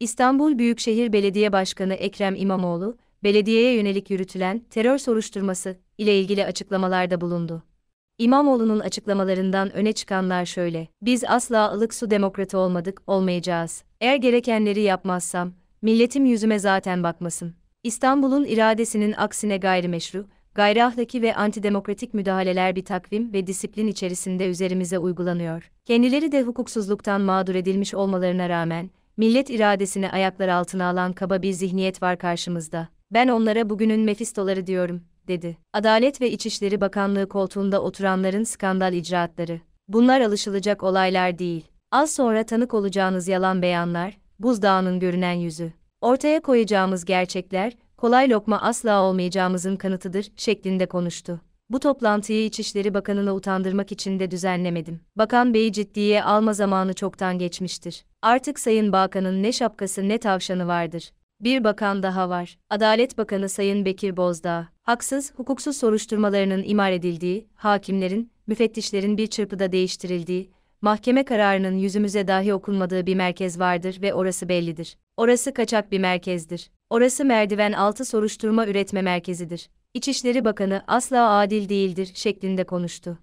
İstanbul Büyükşehir Belediye Başkanı Ekrem İmamoğlu, belediyeye yönelik yürütülen terör soruşturması ile ilgili açıklamalarda bulundu. İmamoğlu'nun açıklamalarından öne çıkanlar şöyle: Biz asla ılık su demokratı olmadık, olmayacağız. Eğer gerekenleri yapmazsam milletim yüzüme zaten bakmasın. İstanbul'un iradesinin aksine gayrimeşru, gayri ahlaki ve antidemokratik müdahaleler bir takvim ve disiplin içerisinde üzerimize uygulanıyor. Kendileri de hukuksuzluktan mağdur edilmiş olmalarına rağmen millet iradesini ayaklar altına alan kaba bir zihniyet var karşımızda. Ben onlara bugünün mefistoları diyorum, dedi. Adalet ve İçişleri Bakanlığı koltuğunda oturanların skandal icraatları. Bunlar alışılacak olaylar değil. Az sonra tanık olacağınız yalan beyanlar, buzdağının görünen yüzü. Ortaya koyacağımız gerçekler, kolay lokma asla olmayacağımızın kanıtıdır şeklinde konuştu. Bu toplantıyı İçişleri Bakanı'na utandırmak için de düzenlemedim. Bakan Bey'i ciddiye alma zamanı çoktan geçmiştir. Artık Sayın Bakan'ın ne şapkası ne tavşanı vardır. Bir bakan daha var. Adalet Bakanı Sayın Bekir Bozdağ, haksız, hukuksuz soruşturmalarının imar edildiği, hakimlerin, müfettişlerin bir çırpıda değiştirildiği, mahkeme kararının yüzümüze dahi okunmadığı bir merkez vardır ve orası bellidir. Orası kaçak bir merkezdir. Orası merdiven altı soruşturma üretme merkezidir. İçişleri Bakanı asla adil değildir şeklinde konuştu.